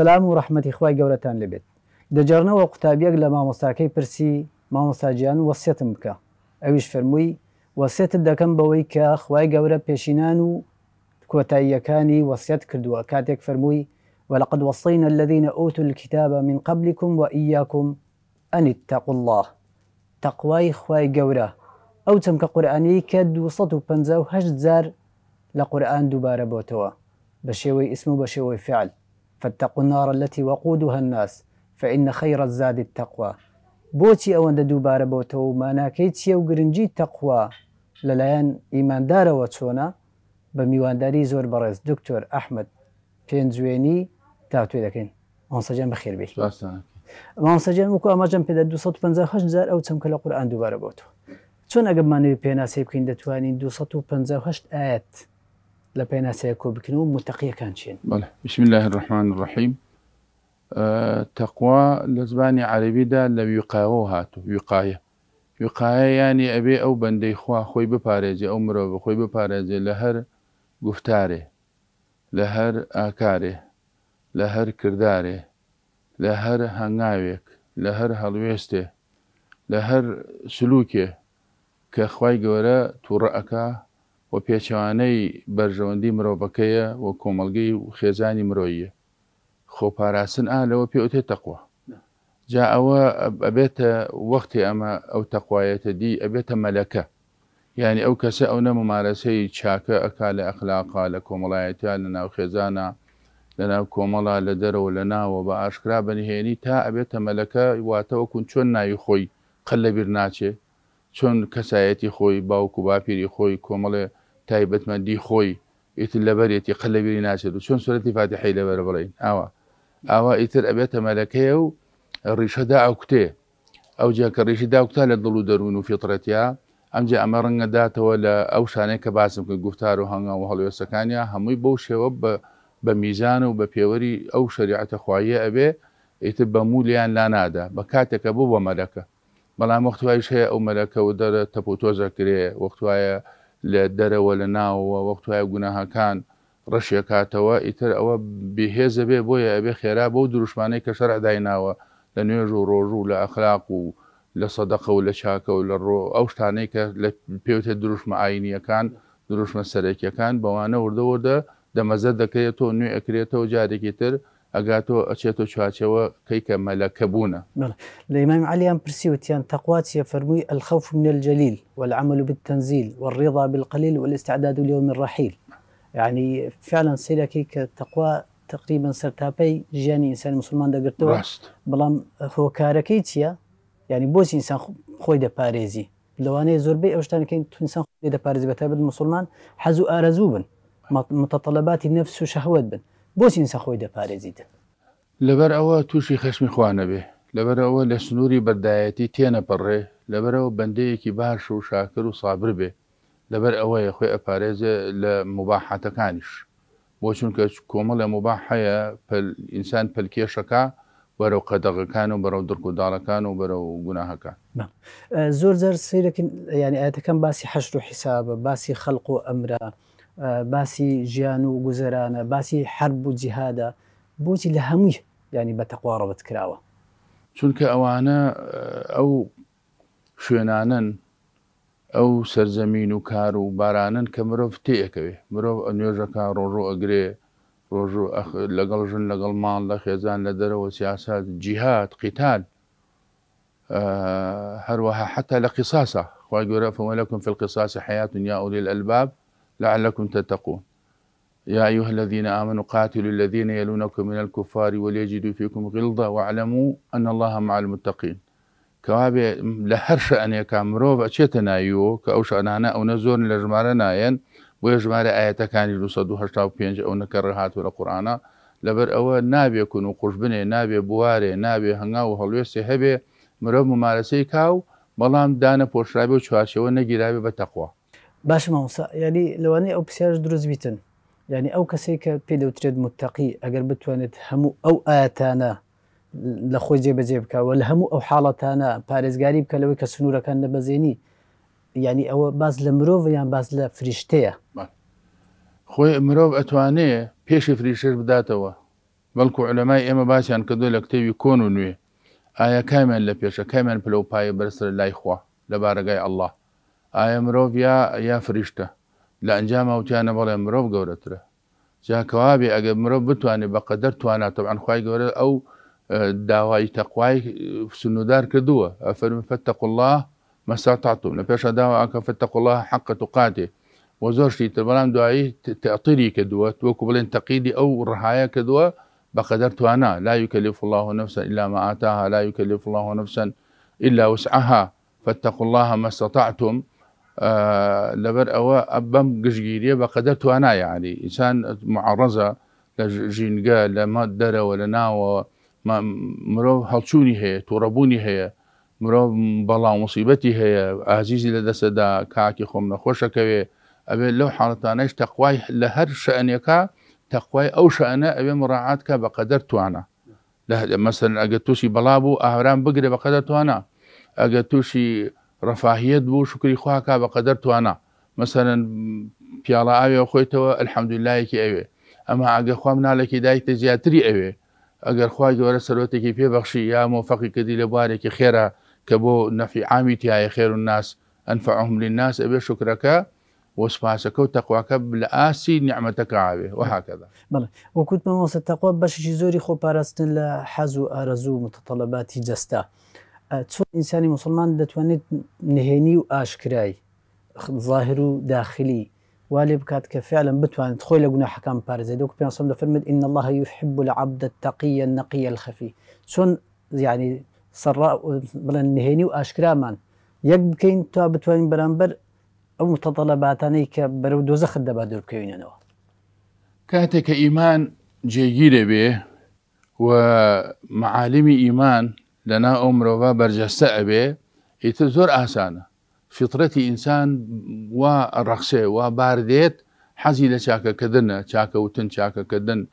سلام و گورتان لبید. خخوای جرنه و قطاب یک لما مامۆستاکەی پرسی ما مامۆساجییان وەسیێتم بکە ئەویش فرمووی وەسێتت دەکەم بەوەی کە خخوای گەورە پێشینان و کۆتاییەکانی وەسیەت کردووە کاتێک فرموی ولقد وصینا الذين أوتوا الكتاب من قبلكم و وإياكم أن اتقوا الله تقواي خواي قورة أو تمك قرآني كدو صدو بنزاو هجد زار لقرآن دوبارة بوتوا بشيوي اسمه بشيوي فعل فاتقوا النار التي وقودها الناس فإن خير الزاد التقوى بوتي أوان دوبار باربوتو ما ناكيتي أو قرنجي تقوى للايان إيمان دار وطونا بميوان داري زور برز دكتور أحمد بينزويني تاتو لكن أنصجان بخير بي ما أنصجان وكو أماجان بيدا دو صوت بنزا خش زار أو تسمك القرآن دو باربوتو تون أقب ما نبي سيبكين دتوانين دو صوت بنزا خش آيات لە پێناسەیە کۆبکن و متەقیەکان چین بسم الله الرحمن الرحیم تەقوا لە زبانی عربیدا لە ویقاەوە هاتو ویقاە ویقاە ینی ئەبێ ئەو بەندەی خوا خۆی بپارێزی ئەو مرۆڤ خۆی بپارێزێ لە هەر گفتارێ لە هەر ئاکارێ لە هەر کردارێ لە هەر هەنگاوێک لە هەر هەڵوێستێ لە هەر سلوکێ کە خی گەورە تووڕەکە و پێچوانەی بەرژەوەندی مرۆڤەکەیە و کۆمەلگەی و خێزانی مرۆیە خۆپاراستن ئا لەوە پێوتێت تەقوە جا ئەوە ئەبێتە وەختی ئەمە ئەو تەقوایەتە دی ئەبێتە مەلەکە یعنی ئەو کەسە ئەو نەمەمارەسەی چاکە ئەک لە ئەخلاقا لە کۆمەڵایەتیان لە ناو خێزانە لەناو کۆمەڵا لە دەرەوە لە ناوە بە ئاشکرا بەنهێنی تا ئەبێتە مەلەکە واتەوە کون چۆن ناوی خۆی قەل لەبیر ناچێ چۆن کەسایەتی خۆی باوکو باپیری خۆی کۆمەڵێ تایبەتمەندی خۆی ئیتر لەبەرێتی قەلەبیری ناچێت و چۆن سورەتی فاتحی لەبەر بڵین ئاوا ئاوا ئیتر ئەبێتە مەلەکەیە و ڕیشەدا ئەو کتێ ئەو جاکە ڕیشی داوکتا لە دڵ و دەروون و فیترەتیا ئەمجا ئەمە ڕەنگەداتەوە لە ئەو شانەیە کە باسم کە گفتار و هەنگا و هەڵوێسەکانیا هەمووی بەو شێوە بە میزان و بە پێوەری ئەو شریعەتە خوایە ئەبێ ئیتر بە مولیان لا نادا بە کاتێکە بوو بە مەلەکە بەڵام وەختوایش هەیە ئەو مەلەکە و دەرە تەپۆتۆزەکرێ وەختوایە لە دەرەوە لە ناوەوە وەختوای گوناهاکان ڕەشیکاتەوە ئیتر ئەوە بهێزە بێ بۆیە ئەبێ خێرا بۆ دروشمانەی کە شەر دایناوە لە نوێژ و ڕۆژ و لە ئەخلاق و لە سەدەقە و لە چاکە و لە ڕۆ ئەو شتانەی کە لە پێوتێت دروشمە ئاینیەکان دروشمە سەرێکیەکان بەوانە وردەوەدە دەمەزە دەکرێتەوە نوێ ئەکرێتەوە جارێکی تر ئەگاتۆ ئەچێتە چواچەوە کەیکە مەلەکە بوونە نعم. لەیمام ام پرسیوتیان يعني تەقواچیە فەرمووی الخوف من الجەلیل والعمل بالتنزيل والرضا بالقليل والاستعداد ليوم الرحيل يعني فعلا تقريبا جاني انسان تەقوا تقریبا سەرتاپەی ژیانی ئینسان مسلمان دەگرتەوە بەڵام هۆکارەکەی چییە یعنی يعني بۆچی ئینسان خۆی دەپارێزی لەوانەیە زۆربەی ئەوشتانەکەین تونسان خۆی دەپارێزی بە تابێت مسلمان حەزوو ئارەزوو بن متتەطلباتی نفس و شەهوت بن بۆچین سەخۆی دەپارێزیت لەبەر ئەوە تووشی خشمی خوانە بێ لەبەر ئەوە لە سنووری بەردایەتی تێنەپەڕێ لەبەرەوە بەندەیەکی باش و شاکر و سابر بێ لەبەر ئەوەیە خۆی ئەپارێزێ لە مباحەتەکانیش بۆ چونکە کۆمەڵە مباح هەیە ئینسان پلکێشەکە بەرەو قەدەغەکان و بەرەو درک و داڵەکان و بەرەو گوناهەکان زۆر زەر سیرەکن ینی ئاەتەکەم باسی هەشت و حیسابە باسی خەڵق و ئەمرە باسی جيانو و باسي باسی حرب و بوتي بۆچی لە هەمووی ینی بە كأوانا کراوە چونکە ئەوانە اه، ئەو شوێنانن ئەو سەرزەمین و کار و بارانن کە مرۆڤ تێەکەوێ مرۆڤ نوێژەکە ڕۆژۆ ئەگرێ ڕۆژ لەگەڵ ژن لەگەڵ ماڵ لە خێزان لە دەرەوە سیاست جیهات قیتال اه، هەروەها حتا لە قساسە في القصاص حياة يا أولي الألباب لعلكم تتقون يا أيها الذين آمنوا قاتلوا الذين يلونكم من الكفار وليجدوا فيكم غلظة واعلموا أن الله مع المتقين كوابي لهر شأن كامروف أشيتنا أيوه كأوش أنا أو نزور لجمارة ناين ويجمارة ژمارە كان يلوصدو هشتاو نەکەڕ أو نكرهات ولا لەبەر لبر نابێ نابي و قوشبنێ نابێ بوارێ نابێ هەنگا و هەڵوێستی هەبێ مرۆڤ ممارەسەی کاو بەڵام دانە پۆشرابێ و چوارچەوە نەگیرابێ بە تەخوا باش مامۆسا یعنی لەوانەیە ئەو پرسیارش دروست بیتن ینی ئەو کەسێک کە پێدەوترێت متتەقی ئەگەر بتوانێت هەموو ئەو ئاەتانە لە خۆی جێبەجێ بکەوە لە هەموو ئەو حاڵەتانە پارێزگاری بکە لەوەی کە سنوورەکان نەبەزێنی ینی ئەوە باز لە مرۆڤ یان باز لە فریشتەیە خۆی مرۆڤ ئەتوانەیە پێشی فریشش بداتەوە بەڵکو ئەلەمای ئێمە باسییان کە دۆ لە کتێوی کۆن و نوێ ئایا کامیان لە پێشە کامیان پلە و پایە بەرسەر لای خوا لە بارگای ئەله ئایا مرۆڤ یا یا فریشتە لە ئەنجامە وتیانە بەڵێ مرۆڤ گەورەترە جاکەوابێ ئەگە مرۆڤ بتوانێت بە قەدەر تواناتەوە ئەنخوای گەورە ئەو داوای تەقوای سنوودار کردووە ئەفەرم فتەق الله مەساتاتوم لە پێشە داوا ئاکە فتەق الله حق توقاتێ وە زۆرشتی تر بەڵام دوایی تەعقیری کردووە وەکو بڵێن تەقیدی ئەو ڕهایە کردووە بقدر توانا لا يكلف الله نفسا إلا ما آتاها لا يكلف الله نفسا إلا وسعها فاتقوا الله ما استطعتم لەبەر ئەوە بەم گشتگیریە بە قەدەر توانایە عنی ئینسان معڕەزە لە ژینگە لە مە دەرەوە لە ناوەوە مرۆڤ هەڵچوونی هەیە تووڕەبوونی هەیە مرۆڤ بەڵام مصیبەتی هەیە ئازیزی لە دەسەدا کاکی خۆم نەخۆشەکەوێ ئەبێ لەو حاڵەتانەش تەخوای لە هەر شەنیەکە تەخوای ئەو شەنە ئەوێ مڕعاتکە بە قەدەر توانە لە مەسن ئەگە تووشی بەڵا بوو ئاهرام بگرێ بە قەدە توانە ئەگە تووشی ڕەفاهیت بوو شکری خواکە بەقەدەر توانە مەسەرەن پیاڵە ئاوێ خۆیتەوە ئەلحەمدولایەکی ئەوێ ئەمە ئەگە خام نالێکی دایکتە زیاتری ئەوێ ئەگەر خخوای گەورە سەرۆتێکی پێبەخشی یا مۆفەقی کردی لە بارێکی خێرا کە بۆ نەفی عامی تایە خێر و ناس ئەنفعهم للناس ئەبێ شکرەکە وەسپاسەکە و تەقواکە لە ئاسی نیعممەتەکە ئاوێ وهاکەدا بڵێ وەکووت مەوەسە تەقوا بەشی زۆری خۆپاراستن لە حەز و ئارەزوو متتەڵەباتی جەستا. تو انسان مسلمان دەتوانێت نهێنی و ئاشکرایی ظاهر و داخلی والێ بکات کە فعلم بتوانێت خۆی لە گوناحەکان پارێزێت دەک پێسم إن الله يحب العبد التقي النقي الخفي چۆن يعني بڵێن نهێنی و ئاشکرامان یەک بکەین تا بتوانین بەرامبەر ئەو متەطلباتانەی کە بەرەو دۆزەخت دەبا دوورکەوینەوە کاتێک کە ئیمان جێگیرە بێ و معالمی ئیمان لنا أمر وبا برجع سعبه يتزور أحسانا فطرتي إنسان ورخصة وباردت حزي لشاكا كدنا شاكا وتن شاكا كدن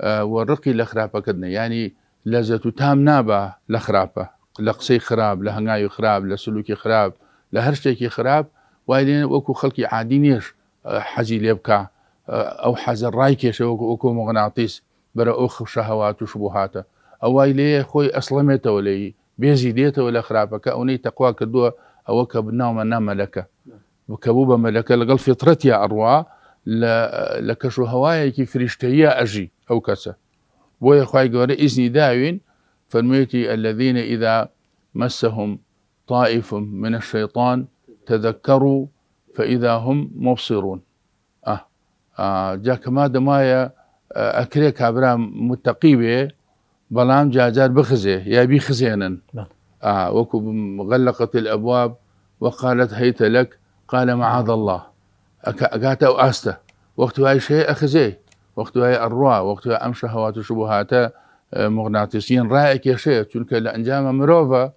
آه، ورقي لخرابة كدنا يعني لذة تام نابا لخرابة لقسي خراب لهنعي خراب لسلوكي خراب لهرشي خراب وايدين وكو خلقي عادي نير آه، حزي ليبكا آه، او حزر رايكي شو وكو مغناطيس برا اخر شهوات وشبهاته ئەوای لێ خۆی ئەسلەمێتەوە لی بێزی دێتەوە لە خراپەکە ئەوەی تەخوا کردووە ئەوە کە بناومە نامەلەکە نعم. بکەبوو بە مەلەکە لەگەڵ فێترەتی ئەڕوا لە کەش و هەوایەکی فریشتەیە ئەژی ئەو کەسە بۆیە خی گەورە ئیزنی داوین فەرموێتی الذين ئیدا مەسەهم طائف من الشيطان تذكروا فإذا هم مبصرون أه, آه جاك ما دمايا آه، أكريك أبرام متقيبه بەڵام جاجار بي یا آه وەکو غلقت الأبواب وقالت هيت لك قال معاذ الله ئەگاتە ئەو وقت هاي شيء أخزي وقت هاي وەختوی وقت هاي أمشى هوات مغناتیسیین مغناطيسين رأيك يا شيء تلك مرۆڤە و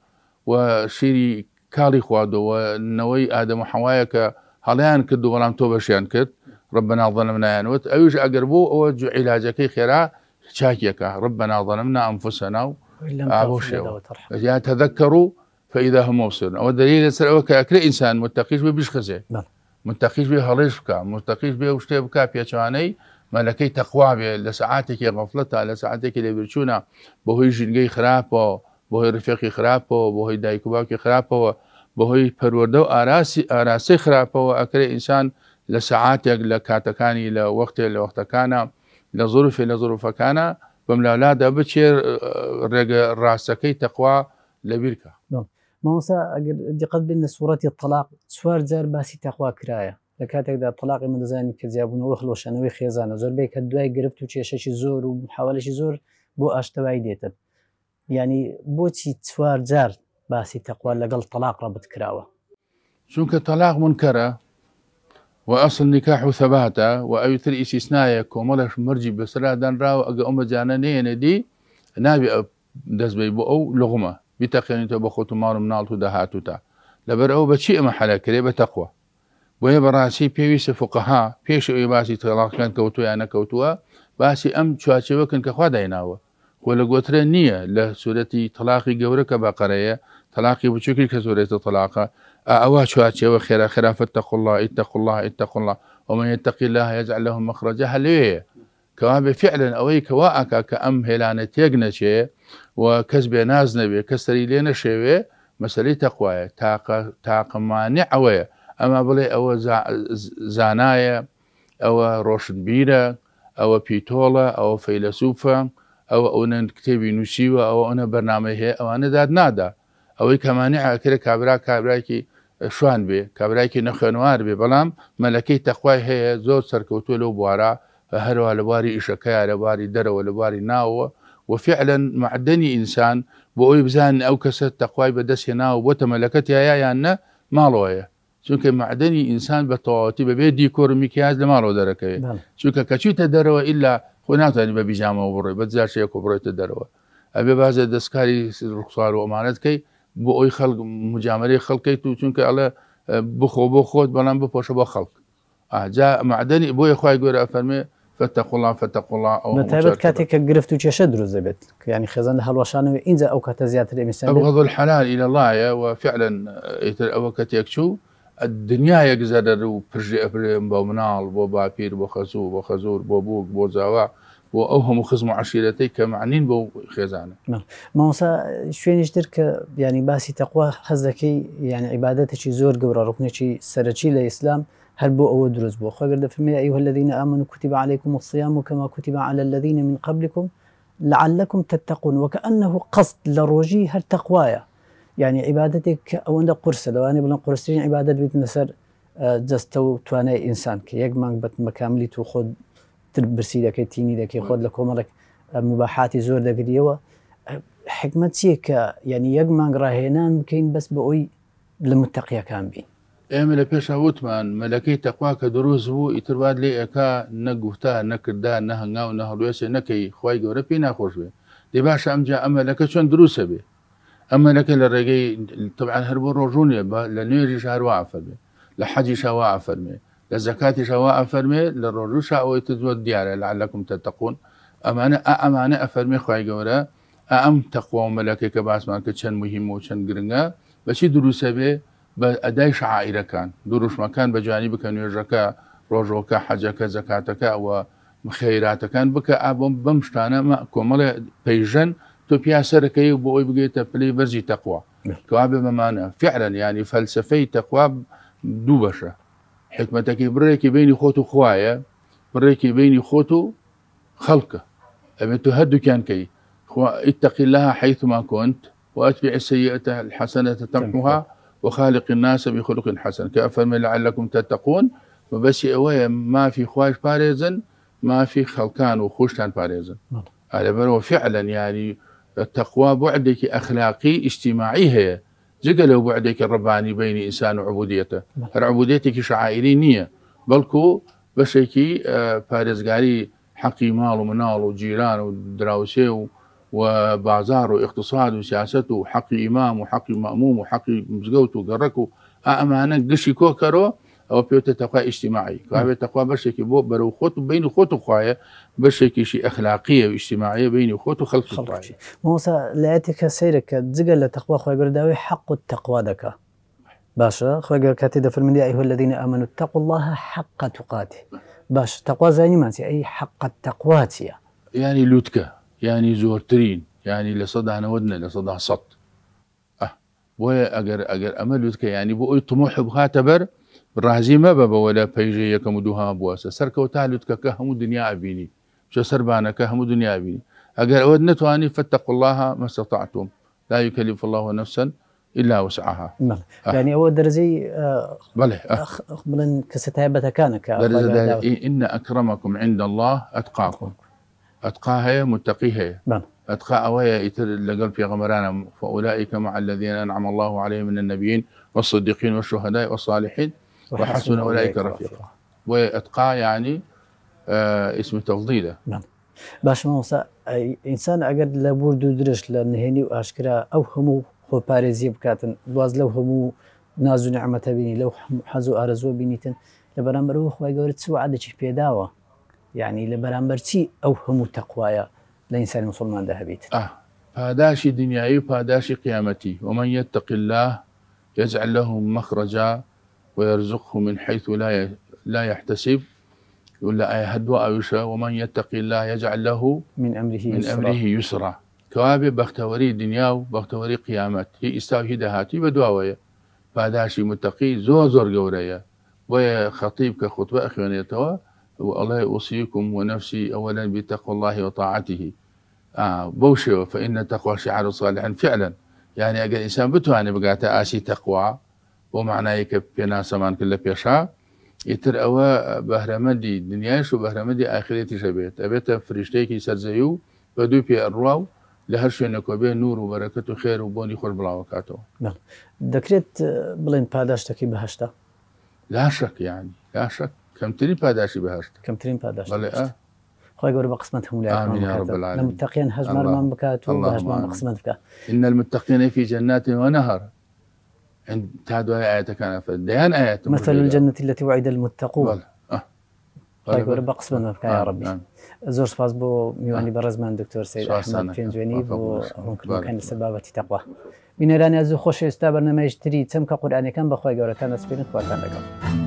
وشيري کاڵی خوادو ونوي آدم وحوايك حەوایە كدو هەڵیان کرد و ربنا ظلمنا بەشیان کرد أقربو أوجو نایانوت خيرا چاکیەکە ڕبنا ظەنمنا ئەمفسەنا و ئابۆ شێوە یا تەدەکەڕ و فەیدا هەمۆسن ئەوە دەری لەسەر ئەوە کە ئەکرێ ئینسان متتەقیش بێ بشخزێ متتەقیش بێ هەڵێش بکە متتەقیش بێ شتێ بک پێچوانەی مەلەکەی تەخوا بێ لە سعاتێکی غەفلەتە لە سعاتێکی لەبیرچوونە بەهۆی ژینگەی خراپەوە بەهۆی ڕفێقی خراپەوە بەهۆی دایک و باوکی خراپەوە بەهۆی پەروەەردە و ئاراسی ئاراسی خراپەوە ئەکرێ ئینسان لە سعاتێک لە کاتەکانی لە وەختێ لە وەختەکانە لظروف لظروف كان بملا لا لا دبتشي آه، رجع راسكي تقوى لبيركا نعم. ما هو سأجد دي قد بين صورة الطلاق سوار زار باسي تقوى كرايا لكات اذا طلاق من زين كزيابون وخلو شنوي خيزان زور بيك الدواء قربت وشي شي زور وحوالي شي زور بو اشتواي ديتب يعني بو تي سوار زار باسي تقوى لقل طلاق ربط كراوة شنك طلاق منكره وأصل نكاح ثباتا وأي تر إستثناء يكون مرجي بسرعة دان راو أجا أم جانا نين دي نابي دز بي بو لغمة بتقيني تو بخوتو مارو منالتو دهاتو تا لبر أو بشيء ما حلا كري بتقوى وهي براسي بيويس فقهاء بيش أي باسي طلاق كان كوتو يعني كوتوا باسي أم شواتي وكن كخوا دايناوا ولقوتر نية لسورة طلاقي جورك بقرية طلاقي بشكل كسورة طلاقه ئەوە چوارچەوە خێرا خرافت تەخڵله ئیتەخله ئیتەخله ومە تەقی لا هەیەجعل لەهم مەخرەجە هەلوێ کەوا بێ فعلن ئەوەی کەوا ئاکا کە ئەم هێلانە تێک نەچێ و کەس بێ ناز نەبێ کەسەری لێ نەشێوێ مەسەری تەخواە تاقمانە ئەوەیە ئەمە بڵێ ئەوە زانایە ئەوە ڕۆشنبیرە ئەوە پیتۆڵە ئەوە فەیلسوفە ئەوە ئەوەن کتێبی نووسیوە ئەوە ئەوە بەرنامە هەیە ئەوانە داد نادا ئەوەی کەمانی ئاکرە کابرا کابراکی شوان بێ کابراایکی نەخێنوار بێ بەڵام مەلەکەی تەخوای هەیە زۆر سەرکەوتوە لەو بوارە هەروە لەباری ئیشەکەی لەباری دەرەوە لەباری ناوە وفعلا معدنی ئینسان بۆ ئەوی بزان ئەو کەسە تەخوای بەدەستێ ناو بۆتە مەلەکەت یایا یان نە ماڵەوەیە چونکە معدنی ئینسان بە تەواتی بەبێ دیکۆرمیکیاز لە ماڵەوە دەرەکەوێت چونکە کەچیتە دەرەوە ئللا خۆ بە بیژامەوە بڕێ بە جاشەیە کۆبڕێتە دەرەوە ئەبێ بازە دەستکاری ڕخسوار و ئەمانەتکەی بۆ ئەوی خەڵک مجامەی خەڵکەیت و چونکە ئەڵە بخۆ بۆ خۆت بەڵام بپۆشە بە خەڵک ئاجا معدەنی بۆیە خخوای گۆرە ئەفەرمێ فتەقڵا فتەقڵا ئەوتابێت کاتێککە گرفت و چێشە دروست دەبێت ینی خێزان هەڵوەشانەوە اینجا ئەو کاتە زیاتر ئەمیسەڵ حلال إلى اللهە و فعلەن ئیتر ئەوە کەتێک چوو دنیایەک زەدەر و پرژی ئەپرێن بە مناڵ بۆ باپیر بۆ خەزوو بۆ خەزور بۆ بووک بۆ زاوا واوهم خزم عشيرتي كمعنين بو خزانه ما نعم. شوين يشتر ك يعني باسي تقوى حزكي يعني عبادتي زور قبر ركنتي سرتشي للاسلام هل بو او دروز بو خبر ده ايها الذين امنوا كتب عليكم الصيام كما كتب على الذين من قبلكم لعلكم تتقون وكانه قصد لروجي هل تقوايا يعني عبادتك او عند قرص لو انا بقول قرصين عبادت بيت نسر آه، جستو تواني انسان كي يجمع بت مكاملي تو خود تبرسي تيني التيني داك يخد لك عمرك آه، مباحات يزور داك اليوا آه، حكمة سيك آه، يعني يجمع راهنا ممكن بس بوي للمتقية كان بين امل إيه، پیش اوت من ملکی تقوا ک دروز وو اتر لي اكا اکا نه گفتا نه کردا نه هنگا و نه هلوس نه خوش وی دی باش امجا املک چون دروس به املک لرگی طبعا هر روجوني رجونی با لنیری شهر وافل لحج شوا عفل می لزكاة شواء فرمي لروشا أو تدود ديارة لعلكم تتقون أمانة أمانة أفرمي خواهي قولا أم تقوى ملكي كباس مانك چن مهم و چن گرنگا بشي دروسة بي بأداي شعائرة كان دروش مكان بجاني بكن نيرجاكا روجوكا حجاكا زكاتكا و خيرات كان بك أبم بمشتانا ما كومل بيجن تو بياسر كي بوي بغي تبلي برزي تقوى كواب بمانة فعلا يعني فلسفي تقوى دوبشه حكمتك إيه؟ بريكي بيني خوتو خوايا بريكي بيني خوتو خلقه و خەڵکە ئەبێت تو هەردووکیان کەی حيثما كنت واتبع السيئة الحسنة تمحها وخالق الناس بخلق حسن من لعلكم تتقون وبس أوايا ما في خواش باريزن ما في خلقان وخوشتان باريزن نعم. على برو فعلا يعني التقوى بعدك اخلاقي اجتماعي هي جگە لەو بەعدێکە ڕبانی بینی ئینسان و عبودیەتە هەر نيه بلكو بس هيك بەشێکی اه، پارێزگاری حەقی ماڵ و مناڵ و جیران و دراوسێ و و بازار و اقتصاد و سیاست و حەقی ئیمام او بيوت تقوى اجتماعي قابل تقوى كي بو برو خط بين خط خايا بشك شيء اخلاقيه واجتماعيه بين خط وخلق خلقي موسى لا لاتك سيرك زقل لتقوى خويا داوي حق التقوى دك باشا خويا كاتي دفر من ايها الذين امنوا اتقوا الله حق تقاته باشا تقوى زاني مانسي اي حق التقوى يعني لوتكا يعني زورترين يعني لصدع نودنا لصدع صد اه بويا اجر اجر امل لوتكا يعني بو طموح بخاتبر ڕازی مەبە بەوە لە پەیژە یەکەم و دوها بووەسە سەرکەوتا که هەموو دنیا بینی بانه سەربانەکە هەموو دنیا بینی ئەگەر ئەوە نتوانی فتق الله استطعتم لا يكلف الله نفسا إلا وسعها نعم يعني هو درزي بله آه. آه، آه. من كستهبة كانك إن أكرمكم عند الله أتقاكم أتقاها متقيها أتقى أويا إتر لقلب في غمران فأولئك مع الذين أنعم الله عليهم من النبيين والصديقين والشهداء والصالحين وحسن أولئك رفيقا وأتقى يعني آه اسم تفضيله نعم باش موسى ئینسان ئەگەر لە بورد درش لنهني واشكرا او همو ئەو باريزي بكاتن بکاتن باز لو همو ناز و نعممەتە لو لەو حەز و ئارزۆ بینیتن لە بەرامبەرەوە خی عاد شي عادەی يعني یعنی او همو تقوايا لانسان هەموو تەخواە اه ئینسانی مسلماندا دنياي پاداشی دنیایی و پاداشی الله يجعل له مخرجا ويرزقه من حيث لا لا يحتسب ولا هدوء يسرا ومن يتق الله يجعل له من امره يسرا من امره يسرا كوابي بختوري دنیا وبختوري قيامات هي هی ئیساهی بدواوية فاداشي متقي زو زور قوريا ويا خطيب كخطبة خەتیب کە والله أوصيكم ونفسي أولا بتقوى الله وطاعته آه بوشي فإن تقوى شعار صالحا فعلا يعني ئەگەر إنسان بتواني بقاتا آسي تقوى بمعناي كبينا سمان كله بيشا يتر أوا بهرمدي دنياي شو بهرمدي آخرية شبيت أبيت فريشتي كي سرزيو بدو بي الرواو لهر شو نكوبي نور وبركة وخير وبوني خور بلا وكاتو نعم دكريت بلين باداشتكي بهشتا لا شك يعني لا شك كم ترين باداشي بهشتا كم ترين باداشتا بلي اه خوي غور بقسمت هم لعبان آمين يا رب العالمين المتقين هزمار من بكاتو بهزمار بقسمت بكات إن المتقين في جنات ونهر عند تهدوها آياتك أنا آية فالديان آيات مثل الجنة التي وعد المتقون بل. آه. طيب ور بقص بنا بك يا آه. ربي آه. زور بو ميواني آه. برزمان دكتور سپاس بۆ میوانی بەڕێزمان دکتۆر سید پێنجێنی بۆ ڕوونکردەکانی سەبابەتی تەقوا بینەرانی ئەزوو خۆش ئێستا بەرنەمەژتری قرآن قورآانەکان بخواي گەورەکان دەسپێنن خواتان لكم